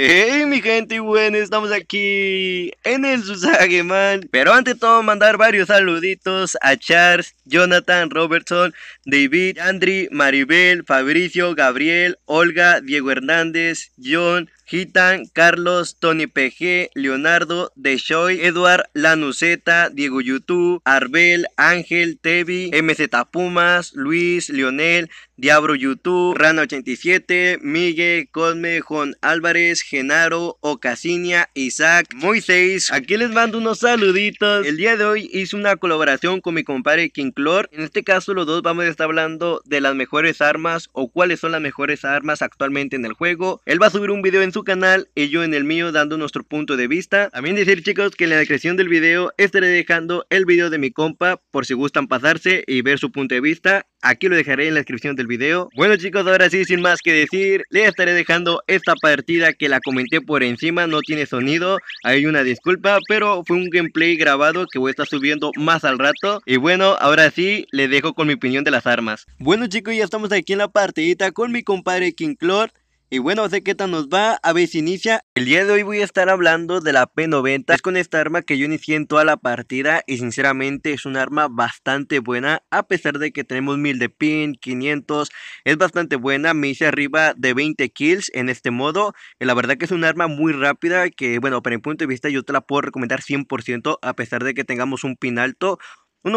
Hey mi gente, bueno, estamos aquí en el Susageman. Pero antes de todo, mandar varios saluditos a Charles, Jonathan, Robertson, David, Andri, Maribel, Fabricio, Gabriel, Olga, Diego Hernández, John, Gitan, Carlos, Tony PG, Leonardo, Deshoy, Eduard, Lanuzeta, Diego YouTube, Arbel, Ángel, Tevi, MZ Pumas, Luis, Lionel, Diablo YouTube, Rana87, Miguel, Cosme, Juan Álvarez, Genaro, Ocasinia, Isaac, Moisés. Aquí les mando unos saluditos. El día de hoy hice una colaboración con mi compadre King Clor. En este caso los dos vamos a estar hablando de las mejores armas o cuáles son las mejores armas actualmente en el juego. Él va a subir un video en su canal y yo en el mío dando nuestro punto de vista. También decir chicos que en la descripción del video estaré dejando el video de mi compa por si gustan pasarse y ver su punto de vista. Aquí lo dejaré en la descripción del video. Bueno chicos, ahora sí, sin más que decir, les estaré dejando esta partida que la comenté por encima, no tiene sonido, hay una disculpa, pero fue un gameplay grabado que voy a estar subiendo más al rato. Y bueno, ahora sí, le dejo con mi opinión de las armas. Bueno chicos, ya estamos aquí en la partidita con mi compadre King y bueno, sé qué tal nos va, a ver si inicia. El día de hoy voy a estar hablando de la P90. Es con esta arma que yo inicié en toda la partida y sinceramente es un arma bastante buena. A pesar de que tenemos 1000 de pin, 500, es bastante buena. Me hice arriba de 20 kills en este modo. Eh, la verdad que es un arma muy rápida que, bueno, para mi punto de vista yo te la puedo recomendar 100% a pesar de que tengamos un pin alto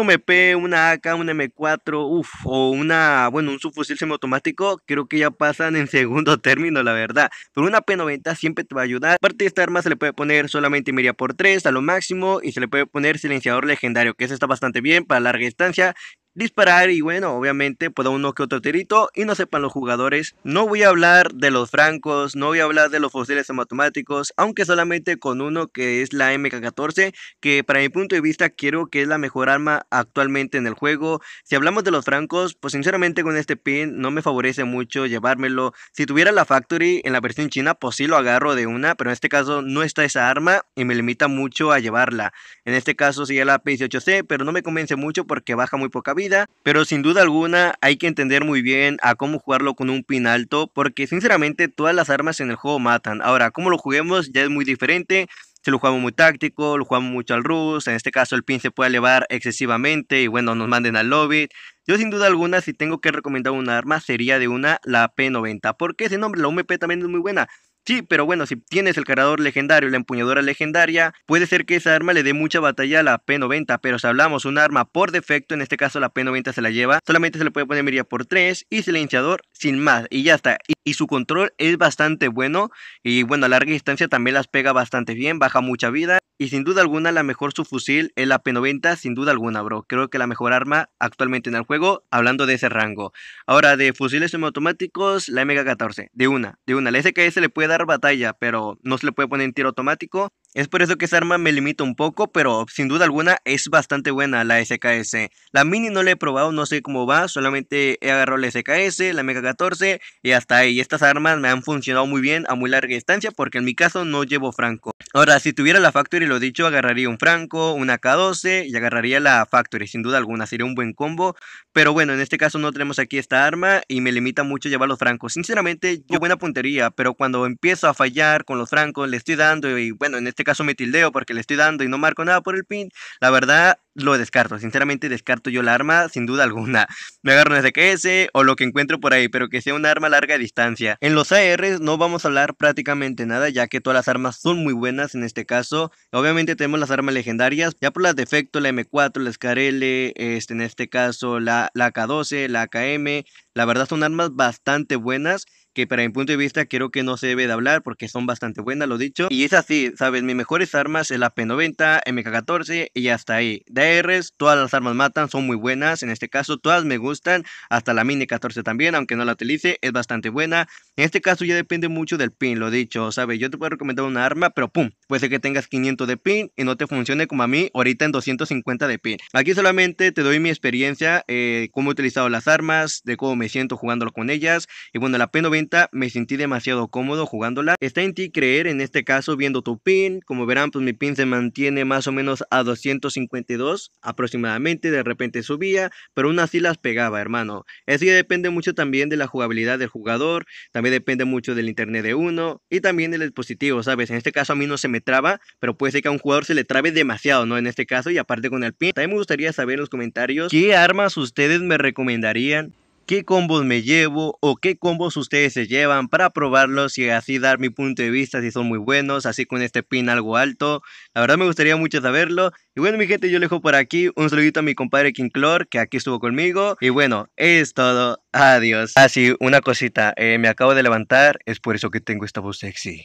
un MP, una AK, un M4, uff, o una, bueno, un subfusil semiautomático, creo que ya pasan en segundo término, la verdad. Pero una P90 siempre te va a ayudar. Aparte de esta arma se le puede poner solamente media por 3 a lo máximo y se le puede poner silenciador legendario, que eso está bastante bien para larga distancia disparar y bueno, obviamente pueda uno que otro tirito y no sepan los jugadores. No voy a hablar de los francos, no voy a hablar de los fusiles automáticos, aunque solamente con uno que es la MK14, que para mi punto de vista quiero que es la mejor arma actualmente en el juego. Si hablamos de los francos, pues sinceramente con este pin no me favorece mucho llevármelo. Si tuviera la Factory en la versión china, pues sí lo agarro de una, pero en este caso no está esa arma y me limita mucho a llevarla. En este caso es la P18C, pero no me convence mucho porque baja muy poca vida pero sin duda alguna hay que entender muy bien a cómo jugarlo con un pin alto, porque sinceramente todas las armas en el juego matan. Ahora, cómo lo juguemos ya es muy diferente. se lo jugamos muy táctico, lo jugamos mucho al Rus, en este caso el pin se puede elevar excesivamente y bueno, nos manden al lobby. Yo sin duda alguna, si tengo que recomendar una arma, sería de una, la P90, porque ese nombre, la UMP también es muy buena. Sí, pero bueno, si tienes el cargador legendario, la empuñadora legendaria, puede ser que esa arma le dé mucha batalla a la P90, pero si hablamos un arma por defecto, en este caso la P90 se la lleva, solamente se le puede poner mirilla por 3 y silenciador sin más, y ya está. y, su control es bastante bueno, y bueno, a larga distancia también las pega bastante bien, baja mucha vida, y sin duda alguna, la mejor subfusil es la P90, sin duda alguna, bro. Creo que la mejor arma actualmente en el juego, hablando de ese rango. Ahora, de fusiles semiautomáticos, la MG-14. De una, de una. La SKS le puede dar batalla, pero no se le puede poner en tiro automático. Es por eso que esa arma me limita un poco, pero sin duda alguna es bastante buena la SKS. La mini no la he probado, no sé cómo va, solamente he agarrado la SKS, la Mega 14 y hasta ahí. Estas armas me han funcionado muy bien a muy larga distancia porque en mi caso no llevo franco. Ahora, si tuviera la Factory, lo dicho, agarraría un franco, una K12 y agarraría la Factory, sin duda alguna, sería un buen combo. Pero bueno, en este caso no tenemos aquí esta arma y me limita mucho llevar los francos. Sinceramente, yo buena puntería, pero cuando empiezo a fallar con los francos, le estoy dando y bueno, en este este caso me tildeo porque le estoy dando y no marco nada por el pin, la verdad lo descarto. Sinceramente descarto yo la arma sin duda alguna. Me agarro desde que ese o lo que encuentro por ahí, pero que sea un arma a larga distancia. En los ARs no vamos a hablar prácticamente nada, ya que todas las armas son muy buenas en este caso. Obviamente tenemos las armas legendarias, ya por las defecto, la M4, la SKL, este, en este caso la, la K12, la AKM. La verdad son armas bastante buenas que para mi punto de vista creo que no se debe de hablar porque son bastante buenas, lo dicho. Y es así, ¿sabes? Mis mejores armas es la P90, MK14 y hasta ahí. DRs, todas las armas matan, son muy buenas. En este caso, todas me gustan, hasta la Mini 14 también, aunque no la utilice, es bastante buena. En este caso ya depende mucho del pin, lo dicho, ¿sabes? Yo te puedo recomendar una arma, pero pum, puede ser que tengas 500 de pin y no te funcione como a mí ahorita en 250 de pin. Aquí solamente te doy mi experiencia, eh, cómo he utilizado las armas, de cómo me siento jugándolo con ellas. Y bueno, la P90 me sentí demasiado cómodo jugándola. Está en ti creer, en este caso viendo tu pin. Como verán, pues mi pin se mantiene más o menos a 252 aproximadamente. De repente subía, pero aún así las pegaba, hermano. Eso que depende mucho también de la jugabilidad del jugador. También depende mucho del internet de uno. Y también del dispositivo, ¿sabes? En este caso a mí no se me traba, pero puede ser que a un jugador se le trabe demasiado, ¿no? En este caso y aparte con el pin. También me gustaría saber en los comentarios qué armas ustedes me recomendarían qué combos me llevo o qué combos ustedes se llevan para probarlos y así dar mi punto de vista si son muy buenos, así con este pin algo alto. La verdad me gustaría mucho saberlo. Y bueno, mi gente, yo le dejo por aquí un saludito a mi compadre King que aquí estuvo conmigo. Y bueno, es todo. Adiós. Así, ah, sí, una cosita, eh, me acabo de levantar, es por eso que tengo esta voz sexy.